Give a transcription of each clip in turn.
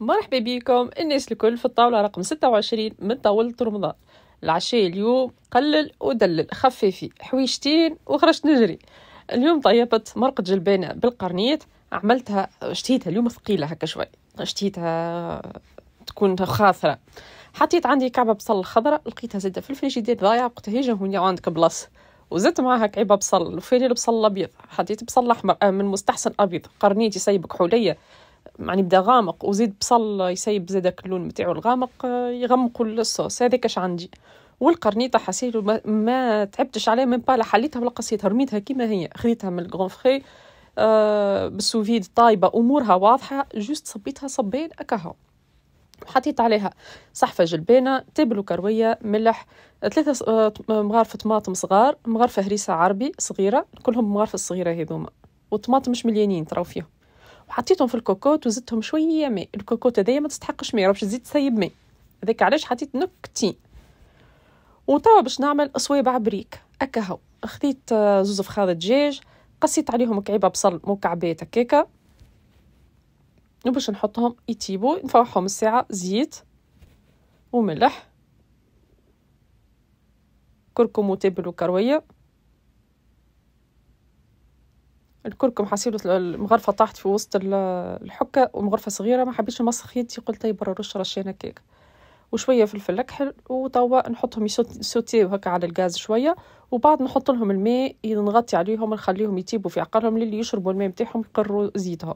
مرحبا بكم الناس الكل في الطاولة رقم 26 من طاولة رمضان العشاء اليوم قلل ودلل خفيفي حويشتين وخرجت نجري اليوم طيبت مرقة جلبانة بالقرنيت عملتها شتيتها اليوم ثقيلة هكا شوي شتيتها تكون خاثرة حطيت عندي كعبة بصل خضراء لقيتها زادة في الفريجيدير ضايعة قلت هيجا هوني عندك بلاصة وزدت معاها كعبه بصل وفيني البصل الابيض حطيت بصل احمر آه، من مستحسن ابيض قرنيتي سايبك حوليه يعني بدا غامق وزيد بصل يسيب زادك اللون متاعو الغامق آه، يغمقوا الصوص هذاك اش عندي والقرنيطة حسيت ما, ما تعبتش عليها من بالا حليتها ولا قصيتها رميتها كيما هي خذيتها من الكغون فخي آه بالسوفيد طايبة أمورها واضحة جوست صبيتها صبين أكاها وحطيت عليها صحفة جلبانة تابل وكروية ملح ثلاثة آه، آه، مغارف طماطم صغار مغارفة هريسة عربي صغيرة كلهم مغارف الصغيرة هذوما والطماطم مش مليانين تراو فيهم وحطيتهم في الكوكوت وزدتهم شويه ماء الكوكوت هذايا ما تستحقش ماء باش تزيد تسيب ماء هذاك علاش حطيت نكتين وتوا باش نعمل صويب بريك هكا هو خديت آه، زوز فخاذ دجاج قصيت عليهم كعيبه بصل مكعبات هكاكا وباش نحطهم يطيبوا نفوحهم الساعه زيت وملح كركم وتابل وكرويه الكركم حسيت المغرفه طاحت في وسط الحكه ومغرفه صغيره ما حبيتش نمسخ يدي قلت طيب برا رش رشينا كيك وشويه فلفل اكحل وتوا نحطهم يسوتي هكا على الغاز شويه وبعد نحط لهم الماء نغطي عليهم نخليهم يتيبوا في عقلهم للي يشربوا الماء نتاعهم يقروا زيتها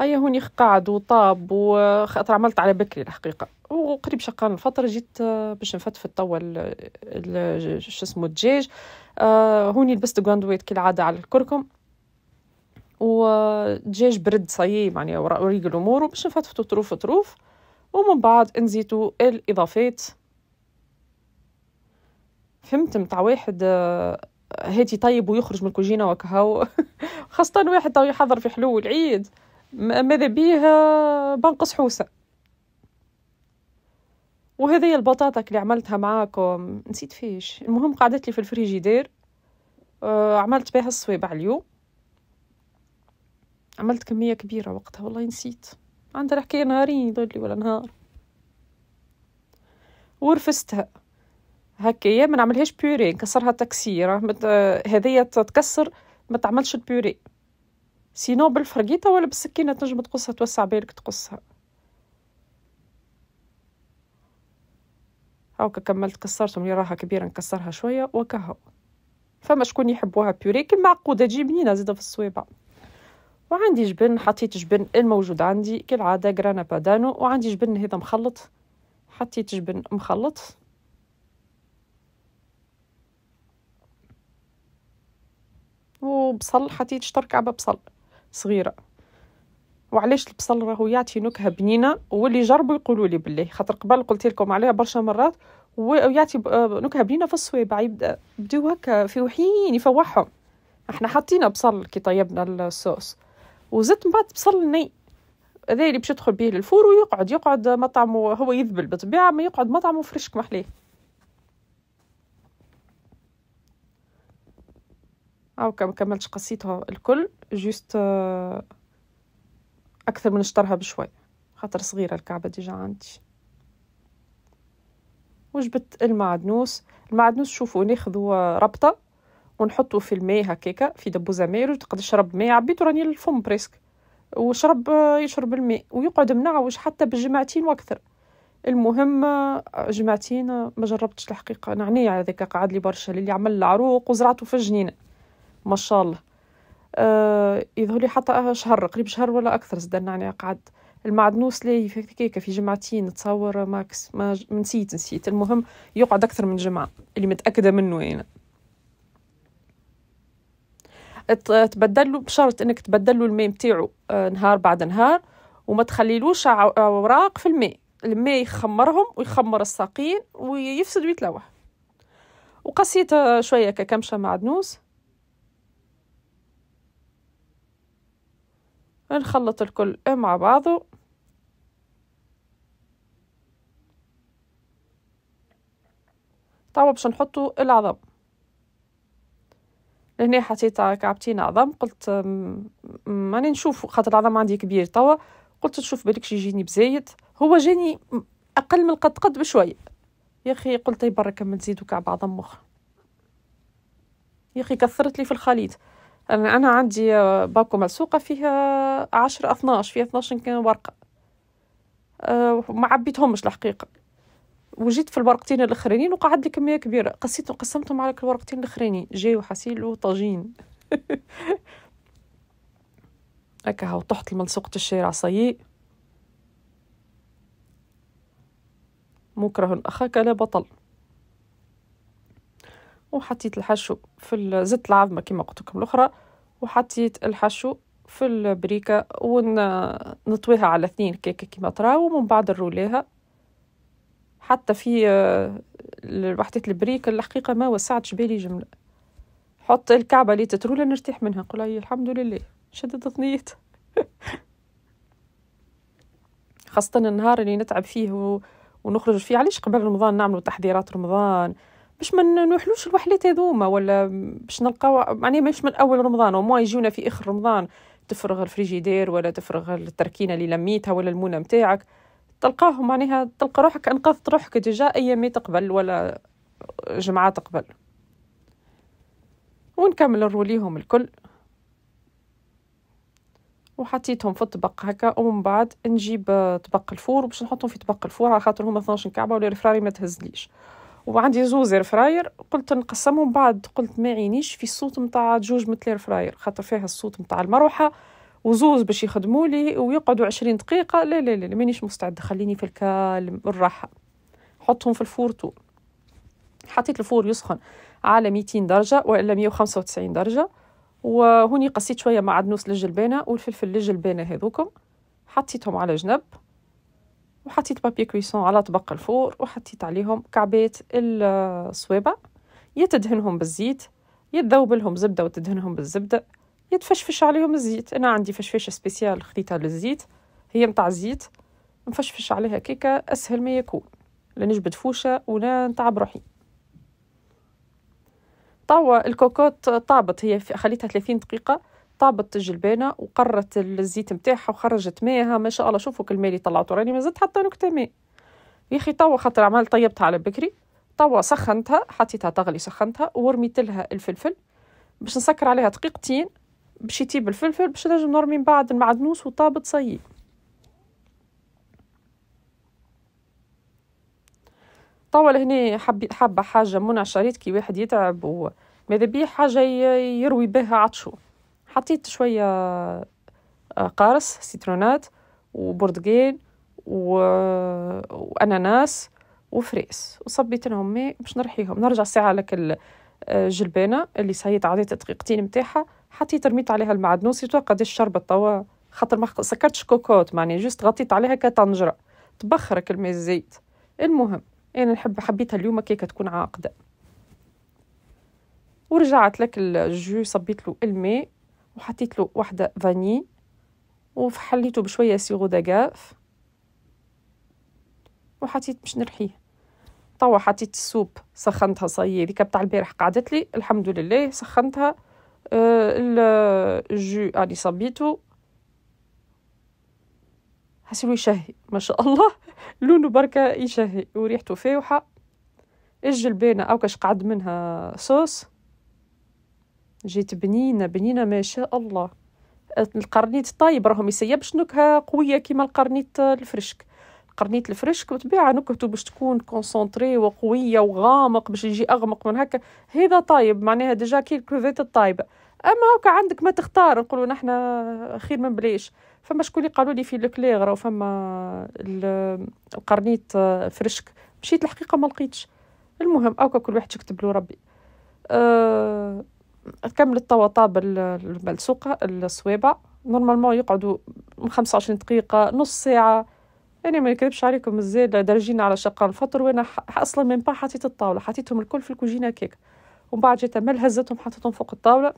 ايا هوني قعد وطاب وخاطر عملت على بكري الحقيقه وقريب شقان الفطر جيت آه، باش نفتفت توا شو اسمه الدجاج آه، هوني لبست كواندويت كالعاده على الكركم ودجاج برد صايي يعني وريق الامور باش نفتفتو طروف طروف ومن بعد نزيدو الاضافات فهمت متاع واحد آه، هاتي طيب ويخرج من الكوجينه وكهو خاصه واحد تو يحضر في حلو العيد ماذا بيه آه، بنقص حوسه وهذه البطاطا اللي عملتها معاكم نسيت فيش المهم قعدت لي في الفريجيدير آه، عملت بها الصويبع اليوم عملت كمية كبيرة وقتها والله نسيت عندها الحكاية نهارين يضلي ولا نهار ورفستها هكايا ما نعملهاش بيوري نكسرها تكسيرة مت... هذيا تتكسر ما تعملش البيوري سينو بالفرقيطة ولا بالسكينة تنجم تقصها توسع بالك تقصها هاكا كملت كسرتهم اللي راها كبيرة نكسرها شوية وكهو فما شكون يحبوها بيوري كيما عقودة تجي بنينة زيدا في الصويبة وعندي جبن حطيت جبن الموجود عندي كالعادة جرانا بادانو وعندي جبن هذا مخلط حطيت جبن مخلط وبصل حطيت شطر كعبة بصل صغيرة وعلاش البصل راهو يعطي نكهة بنينة واللي جربوا يقولوا لي بالله خاطر قبل قلت لكم عليها برشا مرات ويعطي آه، نكهة بنينة في الصويبع يبداو بدو هكا في وحين يفوحهم احنا حطينا بصل كي طيبنا الصوص وزدت من بعد بصل ني هذا اللي باش يدخل به للفور ويقعد يقعد مطعمه هو يذبل بالطبيعه ما يقعد مطعمه فرشك محليه او ما كملتش قصيتها الكل جوست آه، اكثر من شطرها بشوي خاطر صغيره الكعبه ديجا عندي وجبت المعدنوس المعدنوس شوفوا ناخذوا ربطه ونحطو في الماء هكاكا في دبوزه ماء وتقدر تشرب ماء عبيتو راني الفم بريسك وشرب آه، يشرب الماء ويقعد منعوج حتى بالجمعتين واكثر المهم آه، جمعتين آه، ما جربتش الحقيقه نعني على ذاك قعد لي برشا اللي عمل العروق وزرعته في الجنينه ما شاء الله آه يظهر لي حتى شهر قريب شهر ولا اكثر زدنا نعني قعد المعدنوس لي في في جمعتين تصور ماكس ما نسيت نسيت المهم يقعد اكثر من جمعه اللي متاكده منه انا يعني. تبدل بشرط انك تبدل له الماء نتاعو آه، نهار بعد نهار وما تخليلوش اوراق في الماء الماء يخمرهم ويخمر الساقين ويفسد ويتلوح وقصيت شويه ككمشه معدنوس نخلط الكل مع بعضه توا باش نحطو العظم لهنا حطيت كعبتين عظم قلت ماني نشوف خاطر العظم عندي كبير توا قلت تشوف بالك يجيني بزايد هو جاني اقل من قد قد بشوي يا اخي قلت برك ما تزيدو كعب عظم مخ يا اخي كثرت لي في الخليط انا انا عندي آه، باكو ملصوقه فيها 10 12 فيها 12 كان ورقه أه ما عبيتهمش الحقيقه وجيت في الورقتين الاخرين وقعد لي كميه كبيره قسيتهم قسمتهم على الورقتين الاخرين جاي وحسيل وطاجين هكا هاو طحت لملصقة الشارع صيي مكره أخاك لا بطل وحطيت الحشو في زدت العظمة كما قلت لكم الأخرى وحطيت الحشو في البريكة ونطويها على اثنين كيكة كيما تراو ومن بعد نروليها حتى في آه، وحدة البريك الحقيقة ما وسعتش بالي جملة حط الكعبة اللي تترولة نرتاح منها قول هي الحمد لله شدت ثنيتها خاصة النهار اللي نتعب فيه و... ونخرج فيه علاش قبل رمضان نعملوا تحضيرات رمضان باش ما نحلوش الوحلات هذوما ولا باش نلقاو معناها مش من اول رمضان وما يجونا في اخر رمضان تفرغ الفريجيدير ولا تفرغ التركينه اللي لميتها ولا المونه نتاعك تلقاهم معناها تلقى روحك انقذت روحك ديجا ايامي تقبل ولا جمعة تقبل ونكمل نروليهم الكل وحطيتهم في الطبق هكا ومن بعد نجيب طبق الفور باش نحطهم في طبق الفور على خاطر هما 12 كعبه ولا الفراري ما تهزليش وعندي زوز فراير قلت نقسمهم بعد قلت ما عينيش في الصوت نتاع جوج متل فراير خاطر فيها الصوت نتاع المروحه وزوز باش يخدموا لي ويقعدوا عشرين دقيقة لا لا لا مانيش مستعدة خليني في الكالم الراحة حطهم في الفور طول حطيت الفور يسخن على 200 درجة وإلا 195 درجة وهوني قصيت شوية معدنوس للجلبانة والفلفل للجلبانة هذوكم حطيتهم على جنب وحطيت بابي كويسون على طبق الفور وحطيت عليهم كعبات الصويبة يا تدهنهم بالزيت يا لهم زبدة وتدهنهم بالزبدة يتفشفش عليهم الزيت انا عندي فشفاشه سبيسيال خديتها للزيت هي متاع الزيت نفشفش عليها كيكه اسهل ما يكون لا نجبد فوشه ولا نتعب روحي توا الكوكوت طابت هي خليتها 30 دقيقه طابت الجلبانه وقرت الزيت نتاعها وخرجت ماها ما شاء الله شوفوا كل مالي طلعتو راني زدت حتى نكته ماء يا اخي توا خاطر عمال طيبتها على بكري توا سخنتها حطيتها تغلي سخنتها ورميت لها الفلفل باش نسكر عليها دقيقتين باش يطيب الفلفل باش نجم نرمي من بعد المعدنوس وطابت صيي طول هنا حب حبة حاجة منى شريط كي واحد يتعب وماذا بيه حاجة يروي بها عطشو حطيت شوية آه، قارص سيترونات وبرتقال و... واناناس وفريس وصبيت لهم ماء باش نرحيهم نرجع ساعه لك الجلبانه آه، اللي صايت عادت دقيقتين متاعها حطيت رميت عليها المعدنوس سيتو قداش شربت توا خاطر ما سكرتش كوكوت ماني جست غطيت عليها كطنجره تبخرك الماء الزيت المهم انا نحب حبيتها اليوم كيكه تكون عاقده ورجعت لك الجو صبيت له الماء وحطيت له واحده فاني وحليته بشويه سيغو دقاف وحطيت باش نرحيه توا حطيت السوب سخنتها صايي هذيك بتاع البارح قعدت لي الحمد لله سخنتها الجو آه، اللي آه، صبيته حسيلو يشهي ما شاء الله لونه بركة يشهي وريحته فاوحة الجلبانة أو كاش قعد منها صوص جيت بنينة بنينة ما شاء الله القرنيط طايب راهم يسيبش نكهة قوية كيما القرنيط الفرشك قرنيه الفريشك بطبيعة نكهته باش تكون كونسونتري وقويه وغامق باش يجي اغمق من هكا هذا طايب معناها ديجا كي الكروفيت الطايبه اما هكا عندك ما تختار نقولوا نحنا خير من بلاش فما شكون اللي قالوا لي في لوكليغ راهو فما القرنيط فريشك مشيت الحقيقه ما لقيتش المهم اوكا كل واحد يكتب له ربي أه كمل توا طاب الملسوقه الصوابع نورمالمون يقعدوا 25 دقيقه نص ساعه انا ما نكذبش عليكم مازال درجين على شقة الفطر وانا اصلا من با حطيت الطاوله حطيتهم الكل في الكوجينه كيك ومن بعد جات امل هزتهم حطيتهم فوق الطاوله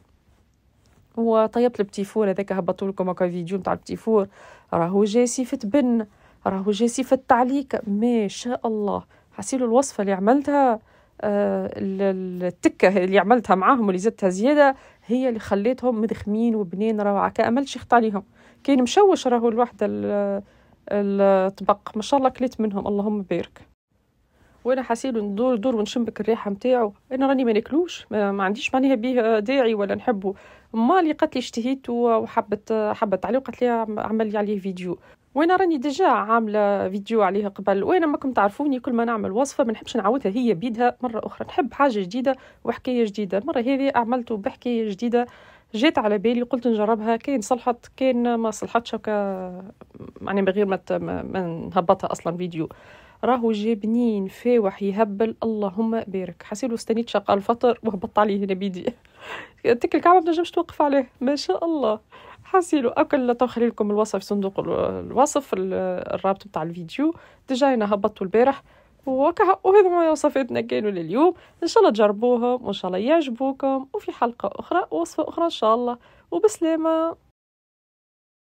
وطيبت البتيفور هذاك هبطوا لكم هكا فيديو نتاع البتيفور راهو جاي سيفة بن راهو جاي سيفة تعليك ما شاء الله حسيلو الوصفه اللي عملتها آه التكه اللي عملتها معاهم واللي زدتها زياده هي اللي خليتهم مدخمين وبنين روعه كامل شيخت عليهم كاين مشوش راهو الوحده الطبق ما شاء الله كليت منهم اللهم بارك وانا حاسين ندور دور ونشمك الريحه نتاعو انا راني ما ناكلوش ما عنديش معناها بيه داعي ولا نحبه مالي قالت لي اشتهيت وحبت آه، حبت عليه وقالت لي عمل لي عليه فيديو وانا راني ديجا عامله فيديو عليه قبل وانا ماكم تعرفوني كل ما نعمل وصفه ما نحبش نعاودها هي بيدها مره اخرى نحب حاجه جديده وحكايه جديده المره هذه عملته بحكايه جديده جيت على بالي قلت نجربها كان صلحت كان ما صلحتش هكا يعني من غير ما, ما نهبطها اصلا فيديو راهو جابنين فاوح يهبل اللهم بارك حسيت استنيت شقة الفطر وهبط عليه هنا بيدي تلك الكعبة ما نجمش توقف عليه ما شاء الله حاسيلو اكل تخلي لكم الوصف في صندوق الوصف الرابط بتاع الفيديو ديجا انا هبطته البارح وكحقهم وصفتنا كانوا لليوم ان شاء الله تجربوهم وان شاء الله يعجبوكم وفي حلقه اخرى وصفه اخرى ان شاء الله وبسلامه